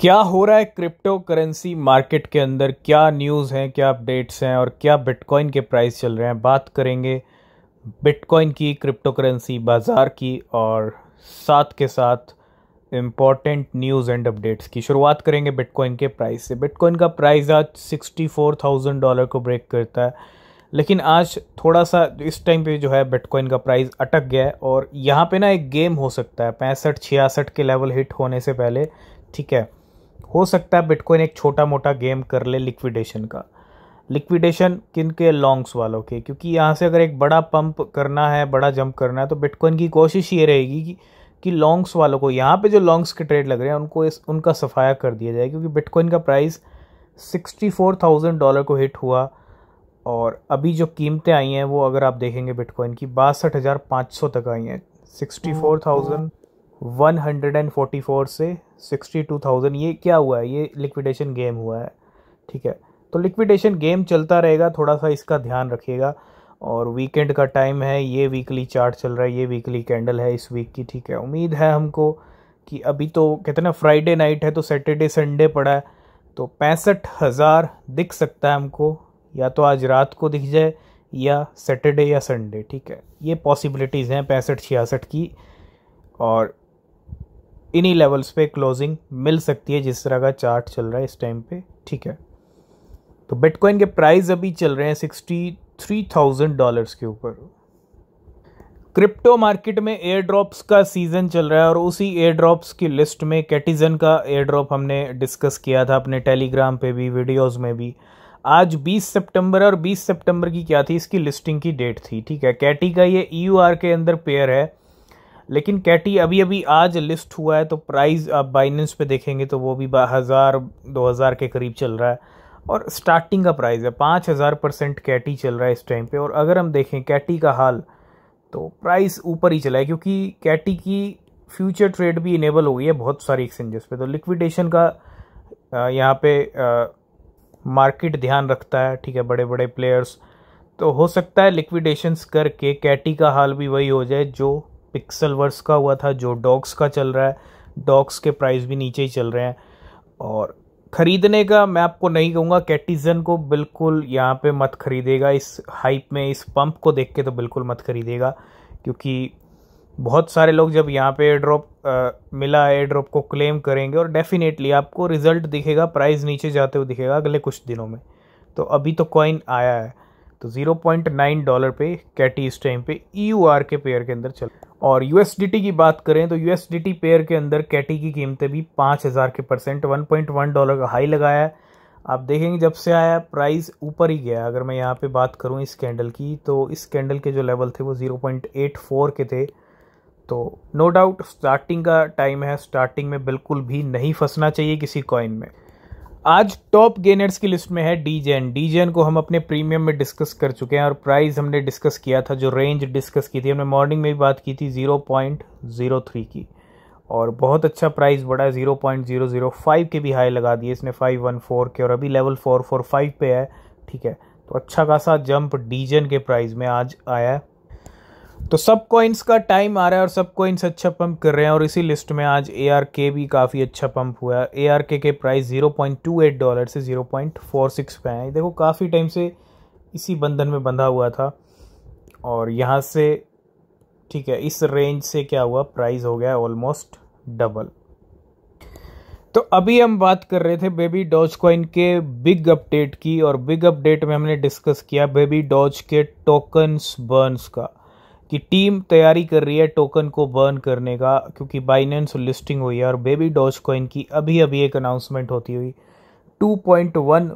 क्या हो रहा है क्रिप्टो करेंसी मार्केट के अंदर क्या न्यूज़ हैं क्या अपडेट्स हैं और क्या बिटकॉइन के प्राइस चल रहे हैं बात करेंगे बिटकॉइन की क्रिप्टो करेंसी बाज़ार की और साथ के साथ इम्पॉर्टेंट न्यूज़ एंड अपडेट्स की शुरुआत करेंगे बिटकॉइन के प्राइस से बिटकॉइन का प्राइस आज सिक्सटी फोर थाउजेंड डॉलर को ब्रेक करता है लेकिन आज थोड़ा सा इस टाइम पे जो है बिटकॉइन का प्राइस अटक गया है और यहाँ पे ना एक गेम हो सकता है पैंसठ छियासठ के लेवल हिट होने से पहले ठीक है हो सकता है बिटकॉइन एक छोटा मोटा गेम कर ले लिक्विडेशन का लिक्विडेशन किन के लॉन्ग्स वालों के क्योंकि यहाँ से अगर एक बड़ा पंप करना है बड़ा जंप करना है तो बिटकॉइन की कोशिश ये रहेगी कि कि लॉन्ग्स वालों को यहाँ पे जो लॉन्ग्स के ट्रेड लग रहे हैं उनको इस उनका सफाया कर दिया जाए क्योंकि बिटकॉइन का price sixty four thousand dollar को हिट हुआ और अभी जो कीमतें आई हैं वो अगर आप देखेंगे बिटकॉइन की बासठ हज़ार पाँच सौ तक आई हैं sixty four thousand one hundred and forty four से सिक्सटी टू थाउजेंड ये क्या हुआ है ये लिक्विडेशन गेम हुआ है ठीक है तो लिक्विडेशन गेम चलता रहेगा थोड़ा सा इसका ध्यान रखिएगा और वीकेंड का टाइम है ये वीकली चार्ट चल रहा है ये वीकली कैंडल है इस वीक की ठीक है उम्मीद है हमको कि अभी तो कहते ना फ्राइडे नाइट है तो सैटरडे संडे पड़ा है तो पैंसठ हज़ार दिख सकता है हमको या तो आज रात को दिख जाए या सैटरडे या संडे ठीक है ये पॉसिबिलिटीज़ हैं पैंसठ छियासठ की और इन्हीं लेवल्स पे क्लोजिंग मिल सकती है जिस तरह का चार्ट चल रहा है इस टाइम पे ठीक है तो बिटकॉइन के प्राइस अभी चल रहे हैं सिक्सटी थ्री थाउजेंड डॉलर्स के ऊपर क्रिप्टो मार्केट में एयर ड्रॉप्स का सीज़न चल रहा है और उसी एयर ड्रॉप्स की लिस्ट में कैटिजन का एयर ड्रॉप हमने डिस्कस किया था अपने टेलीग्राम पे भी वीडियोस में भी आज 20 सितंबर और 20 सितंबर की क्या थी इसकी लिस्टिंग की डेट थी ठीक है कैटी का ये ई e के अंदर पेयर है लेकिन कैटी अभी अभी आज लिस्ट हुआ है तो प्राइस आप बाइनेंस पे देखेंगे तो वो भी हज़ार दो हज़ार के करीब चल रहा है और स्टार्टिंग का प्राइस है पाँच हज़ार परसेंट कैटी चल रहा है इस टाइम पे और अगर हम देखें कैटी का हाल तो प्राइस ऊपर ही चला है क्योंकि कैटी की फ्यूचर ट्रेड भी इनेबल हो गई है बहुत सारी एक्सचेंजेस पे तो लिक्विडेशन का यहाँ पे मार्केट ध्यान रखता है ठीक है बड़े बड़े प्लेयर्स तो हो सकता है लिक्विडेशंस करके कैटी का हाल भी वही हो जाए जो पिक्सल वर्स का हुआ था जो डॉक्स का चल रहा है डॉग्स के प्राइस भी नीचे ही चल रहे हैं और ख़रीदने का मैं आपको नहीं कहूँगा कैटिजन को बिल्कुल यहाँ पे मत खरीदेगा इस हाइप में इस पंप को देख के तो बिल्कुल मत खरीदेगा क्योंकि बहुत सारे लोग जब यहाँ पे एयर ड्रॉप मिला एयर ड्रॉप को क्लेम करेंगे और डेफिनेटली आपको रिज़ल्ट दिखेगा प्राइस नीचे जाते हुए दिखेगा अगले कुछ दिनों में तो अभी तो कॉइन आया है तो 0.9 डॉलर पे कैटी इस टाइम पे यू e के पेयर के अंदर चल और यूएसडीटी की बात करें तो यूएसडीटी पेयर के अंदर कैटी e की कीमतें भी पाँच हज़ार के परसेंट 1.1 डॉलर का हाई लगाया है आप देखेंगे जब से आया प्राइस ऊपर ही गया अगर मैं यहाँ पे बात करूँ इस कैंडल की तो इस कैंडल के जो लेवल थे वो 0.84 के थे तो नो डाउट स्टार्टिंग का टाइम है स्टार्टिंग में बिल्कुल भी नहीं फंसना चाहिए किसी कॉइन में आज टॉप गेनर्स की लिस्ट में है डीजेन डीजेन को हम अपने प्रीमियम में डिस्कस कर चुके हैं और प्राइस हमने डिस्कस किया था जो रेंज डिस्कस की थी हमने मॉर्निंग में भी बात की थी ज़ीरो पॉइंट ज़ीरो थ्री की और बहुत अच्छा प्राइस बढ़ा zero point zero zero five के भी हाई लगा दिए इसने फाइव वन फोर के और अभी लेवल फोर फोर फाइव पे है ठीक है तो अच्छा खासा जंप डीजन के प्राइस में आज आया है तो सब कॉइन्स का टाइम आ रहा है और सब कॉइन्स अच्छा पंप कर रहे हैं और इसी लिस्ट में आज ए आर के भी काफ़ी अच्छा पंप हुआ है ए आर के के price zero point two eight dollar से ज़ीरो पॉइंट फोर सिक्स पे आए देखो काफ़ी टाइम से इसी बंधन में बंधा हुआ था और यहाँ से ठीक है इस रेंज से क्या हुआ प्राइस हो गया ऑलमोस्ट डबल तो अभी हम बात कर रहे थे बेबी डॉज कॉइन के बिग अपडेट की और बिग अपडेट में हमने डिस्कस किया बेबी डॉज के टोकन्स बर्न्स का कि टीम तैयारी कर रही है टोकन को बर्न करने का क्योंकि बाइनेंस लिस्टिंग हुई है और बेबी डॉज कॉइन की अभी अभी एक अनाउंसमेंट होती हुई 2.1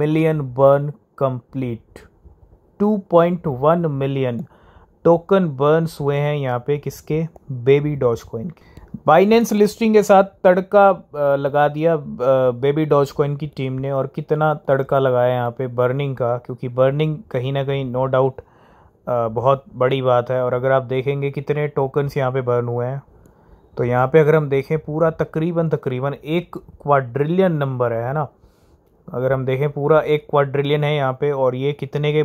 million burn complete 2.1 million token burns हुए हैं यहाँ पे किसके बेबी डॉज कॉइन के बाइनेंस लिस्टिंग के साथ तड़का लगा दिया बेबी डॉज कॉइन की टीम ने और कितना तड़का लगाया यहाँ पे बर्निंग का क्योंकि बर्निंग कहीं ना कहीं नो डाउट no बहुत बड़ी बात है और अगर आप देखेंगे कितने टोकन्स यहाँ पे बर्न हुए हैं तो यहाँ पे अगर हम देखें पूरा तकरीबन तकरीबन एक क्वाड्रिलियन नंबर है है ना अगर हम देखें पूरा एक क्वाड्रिलियन है यहाँ पे और ये कितने के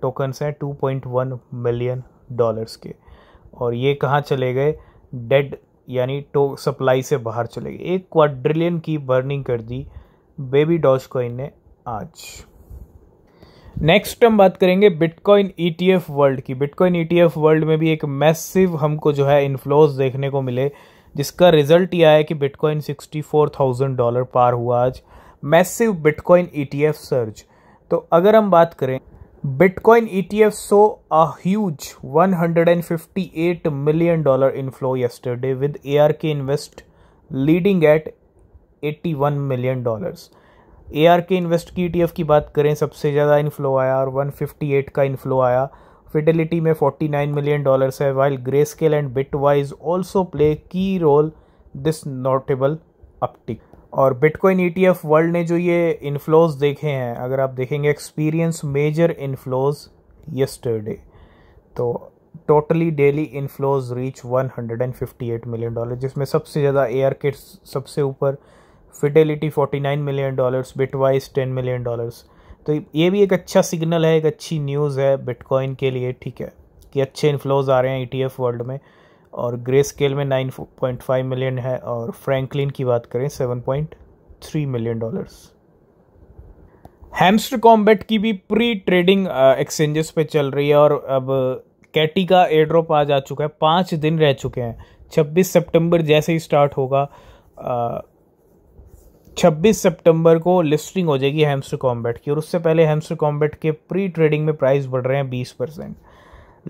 टोकन्स हैं two point one million dollars के और ये कहाँ चले गए डेड यानी टो सप्लाई से बाहर चले गए एक क्वाड्रिलियन की बर्निंग कर दी बेबी डॉज कॉइन ने आज नेक्स्ट हम बात करेंगे बिटकॉइन ईटीएफ वर्ल्ड की बिटकॉइन ईटीएफ वर्ल्ड में भी एक मैसिव हमको जो है इन्फ्लोज देखने को मिले जिसका रिजल्ट यह आया कि Bitcoin sixty four thousand dollar पार हुआ आज मैसिव बिटकॉइन ईटीएफ सर्ज तो अगर हम बात करें Bitcoin ETF so a huge 158 million dollar inflow yesterday with ARK invest leading at 81 million dollars A R K invest की ई की बात करें सबसे ज़्यादा इनफ्लो आया और 158 का इनफ्लो आया फिडेलिटी में 49 मिलियन डॉलर्स है while Grayscale and Bitwise also play key role this notable uptick और बिटकॉइन ई वर्ल्ड ने जो ये इनफ्लोज देखे हैं अगर आप देखेंगे एक्सपीरियंस मेजर इनफ्लोज यस्टरडे तो totally daily inflows reach 158 million dollar जिसमें सबसे ज़्यादा ए आर सबसे ऊपर Fidelity 49 million dollars Bitwise 10 million dollars तो ये भी एक अच्छा सिग्नल है एक अच्छी न्यूज़ है बिटकॉइन के लिए ठीक है कि अच्छे इन्फ्लोज आ रहे हैं ई e वर्ल्ड में और ग्रे स्केल में 9.5 मिलियन है और फ्रैंकलिन की बात करें 7.3 मिलियन डॉलर्स हैमस्टर कॉम्बेट की भी प्री ट्रेडिंग एक्सचेंजेस पे चल रही है और अब कैटी का एड्रॉप आ जा चुका है पाँच दिन रह चुके हैं 26 सितंबर जैसे ही स्टार्ट होगा 26 सितंबर को लिस्टिंग हो जाएगी हेम्स्टर कॉम्बैट की और उससे पहले हेम्स्टर कॉम्बैट के प्री ट्रेडिंग में प्राइस बढ़ रहे हैं 20 परसेंट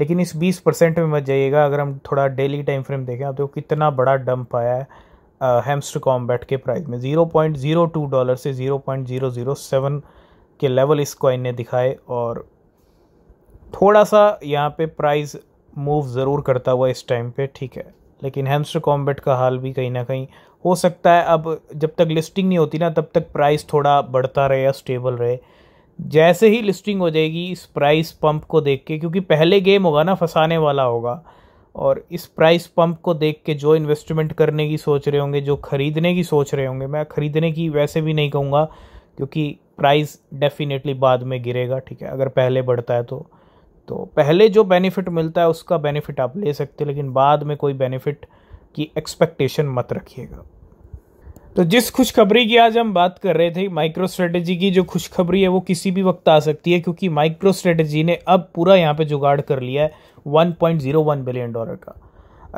लेकिन इस 20 परसेंट में मत जाइएगा अगर हम थोड़ा डेली टाइम फ्रेम देखें तो कितना बड़ा डंप आया है हेम्स्टर कॉम्बैट के प्राइस में 0.02 डॉलर से 0.007 के लेवल इस कॉइन ने दिखाए और थोड़ा सा यहाँ पे प्राइस मूव ज़रूर करता हुआ इस टाइम पे ठीक है लेकिन हैमस्टर कॉम्बेट का हाल भी कहीं ना कहीं हो सकता है अब जब तक लिस्टिंग नहीं होती ना तब तक प्राइस थोड़ा बढ़ता रहे या स्टेबल रहे जैसे ही लिस्टिंग हो जाएगी इस प्राइस पंप को देख के क्योंकि पहले गेम होगा ना फंसाने वाला होगा और इस प्राइस पंप को देख के जो इन्वेस्टमेंट करने की सोच रहे होंगे जो ख़रीदने की सोच रहे होंगे मैं ख़रीदने की वैसे भी नहीं कहूँगा क्योंकि प्राइस डेफिनेटली बाद में गिरेगा ठीक है अगर पहले बढ़ता है तो तो पहले जो बेनिफिट मिलता है उसका बेनिफिट आप ले सकते हो लेकिन बाद में कोई बेनिफिट की एक्सपेक्टेशन मत रखिएगा तो जिस खुशखबरी की आज हम बात कर रहे थे माइक्रो स्ट्रेटेजी की जो खुशखबरी है वो किसी भी वक्त आ सकती है क्योंकि माइक्रो स्ट्रेटेजी ने अब पूरा यहाँ पे जुगाड़ कर लिया है 1.01 बिलियन डॉलर का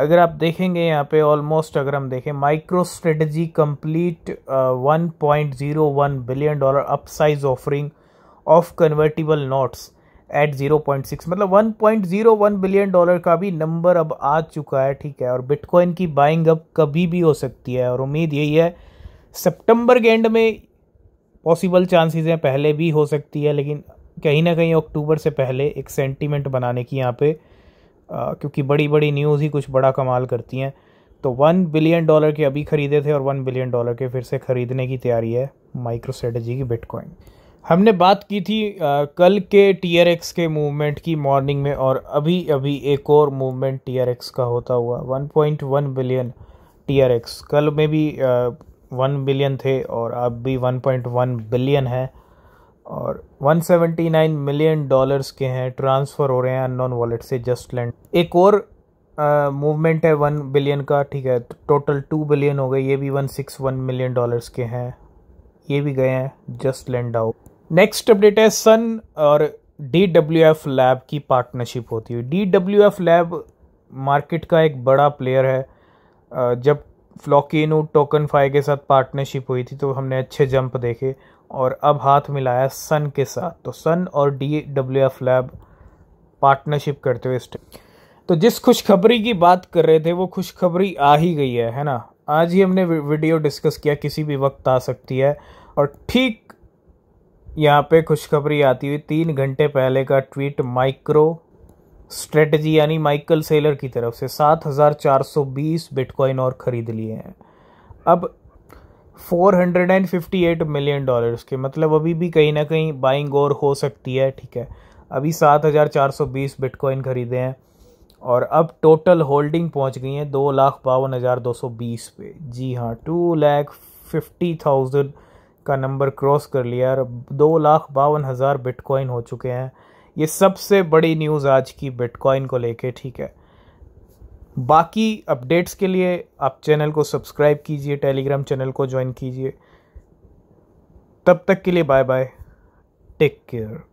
अगर आप देखेंगे यहाँ पे ऑलमोस्ट अगर हम देखें MicroStrategy complete 1.01 billion dollar upsize offering of convertible notes at 0.6 मतलब 1.01 बिलियन डॉलर का भी नंबर अब आ चुका है ठीक है और बिटकॉइन की बाइंग अब कभी भी हो सकती है और उम्मीद यही है सितंबर के एंड में पॉसिबल चांसेस हैं पहले भी हो सकती है लेकिन कहीं ना कहीं अक्टूबर से पहले एक सेंटीमेंट बनाने की यहाँ पे आ, क्योंकि बड़ी बड़ी न्यूज़ ही कुछ बड़ा कमाल करती हैं तो वन बिलियन डॉलर के अभी ख़रीदे थे और वन बिलियन डॉलर के फिर से ख़रीदने की तैयारी है माइक्रोस्ट्रेटजी की बिटकॉइन हमने बात की थी आ, कल के टी आर एक्स के मूवमेंट की मॉर्निंग में और अभी अभी एक और मूवमेंट टी आर एक्स का होता हुआ 1.1 बिलियन टी आर एक्स कल में भी वन बिलियन थे और अब भी 1.1 बिलियन है और 179 मिलियन डॉलर्स के हैं ट्रांसफ़र हो रहे हैं अननोन वॉलेट से जस्ट लैंड एक और मूवमेंट है वन बिलियन का ठीक है टोटल टू बिलियन हो गए ये भी one six one million dollars के हैं ये भी गए हैं just land out next update है सन और डी डब्ल्यू एफ लैब की पार्टनरशिप होती है D W F lab market का एक बड़ा प्लेयर है जब फ्लॉकिनो टोकन फाई के साथ पार्टनरशिप हुई थी तो हमने अच्छे जंप देखे और अब हाथ मिलाया सन के साथ तो सन और D W F lab partnership करते हुए तो जिस खुशखबरी की बात कर रहे थे वो खुशखबरी आ ही गई है है ना आज ही हमने वीडियो डिस्कस किया किसी भी वक्त आ सकती है और ठीक यहाँ पे खुशखबरी आती हुई तीन घंटे पहले का ट्वीट माइक्रो स्ट्रेटजी यानी माइकल सेलर की तरफ से 7,420 बिटकॉइन और ख़रीद लिए हैं अब 458 मिलियन डॉलर्स के मतलब अभी भी कहीं ना कहीं बाइंग और हो सकती है ठीक है अभी 7,420 बिटकॉइन ख़रीदे हैं और अब टोटल होल्डिंग पहुंच गई है दो लाख बावन हज़ार दो सौ बीस पे जी हाँ टू लैख फिफ्टी थाउजेंड का नंबर क्रॉस कर लिया और दो लाख बावन हज़ार बिटकॉइन हो चुके हैं ये सबसे बड़ी न्यूज़ आज की बिटकॉइन को लेके ठीक है बाकी अपडेट्स के लिए आप चैनल को सब्सक्राइब कीजिए टेलीग्राम चैनल को ज्वाइन कीजिए तब तक के लिए बाय बाय टेक केयर